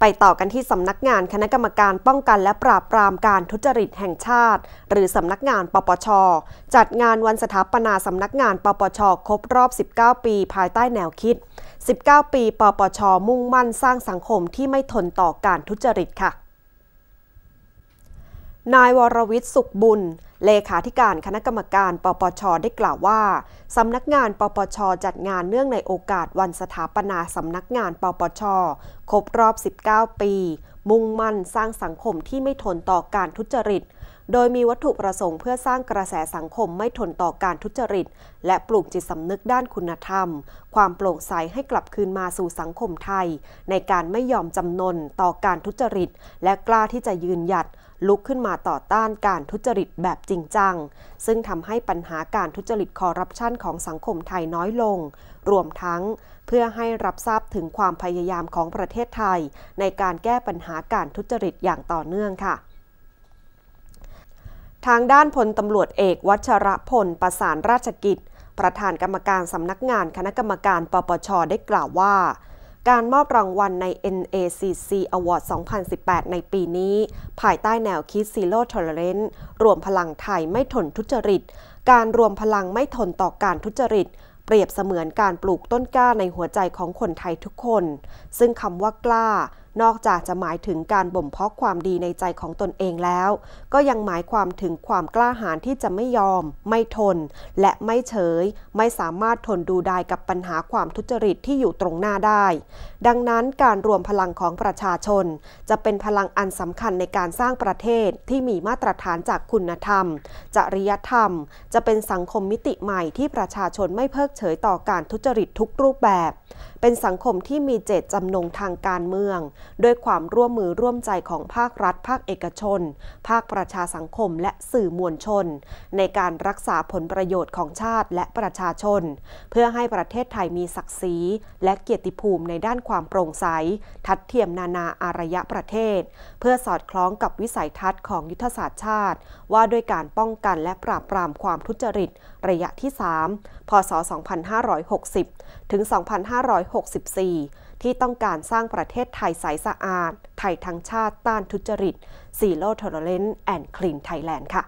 ไปต่อกันที่สำนักงานคณะกรรมการป้องกันและปราบปรามการทุจริตแห่งชาติ หรือสำนักงานปปชจัดงานวันสถาปนาสำนักงาน ปปช ครบรอบ 19 ปี ภายใต้แนวคิด 19 ปีปปช มุ่งมั่นสร้างสังคมที่ไม่ทนต่อการทุจริตค่ะ นายวรวิทย์สุขบุญเลขาธิการคณะกรรมการปปชได้กล่าวว่า สำนักงานปปชจัดงานเนื่องในโอกาสวันสถาปนาสำนักงานปปชครบรอบ 19 ปี มุ่งมั่นสร้างสังคมที่ไม่ทนต่อการทุจริตโดยมีวัตถุประสงค์เพื่อสร้างกระแสสังคมไม่ทนต่อการทุจริต และปลูกจิตสำนึกด้านคุณธรรม ความโปร่งใสให้กลับคืนมาสู่สังคมไทย ในการไม่ยอมจำนนต่อการทุจริต และกล้าที่จะยืนหยัดลุกขึ้นมาต่อต้านการทุจริตแบบจริงจัง ซึ่งทำให้ปัญหาการทุจริตคอร์รัปชันของสังคมไทยน้อยลง รวมทั้งเพื่อให้รับทราบถึงความพยายามของประเทศไทย ในการแก้ปัญหาการทุจริตอย่างต่อเนื่องค่ะทางด้านพลตำรวจเอกวัชระพลประสานราชกิจ ประธานกรรมการสำนักงานคณะกรรมการปปชได้กล่าวว่า การมอบรางวัลใน NACC Award 2018 ในปีนี้ภายใต้แนวคิด Zero Tolerance รวมพลังไทยไม่ทนทุจริต การรวมพลังไม่ทนต่อการทุจริต เปรียบเสมือนการปลูกต้นกล้าในหัวใจของคนไทยทุกคน ซึ่งคำว่ากล้านอกจากจะหมายถึงการบ่มเพาะความดีในใจของตนเองแล้ว ก็ยังหมายความถึงความกล้าหาญที่จะไม่ยอม ไม่ทน และไม่เฉย ไม่สามารถทนดูได้กับปัญหาความทุจริตที่อยู่ตรงหน้าได้ ดังนั้นการรวมพลังของประชาชน จะเป็นพลังอันสำคัญในการสร้างประเทศที่มีมาตรฐานจากคุณธรรม จริยธรรม จะเป็นสังคมมิติใหม่ที่ประชาชนไม่เพิกเฉยต่อการทุจริตทุกรูปแบบ เป็นสังคมที่มีเจตจำนงทางการเมืองด้วยความร่วมมือร่วมใจของภาครัฐ ภาคเอกชนภาคประชาสังคมและสื่อมวลชน ในการรักษาผลประโยชน์ของชาติและประชาชน เพื่อให้ประเทศไทยมีศักดิ์ศรี และเกียรติภูมิในด้านความโปร่งใสทัดเทียมนานาอารยะประเทศ เพื่อสอดคล้องกับวิสัยทัศน์ของยุทธศาสตร์ชาติ ว่าด้วยการป้องกันและปราบปรามความทุจริตระยะที่ 3 พศ 2560 ถึง 2564ที่ต้องการสร้างประเทศไทยใสสะอาด ไทยทั้งชาติต้านทุจริตซีโร่เทอร์เรนต์แอนด์คลีนไทยแลนด์ค่ะ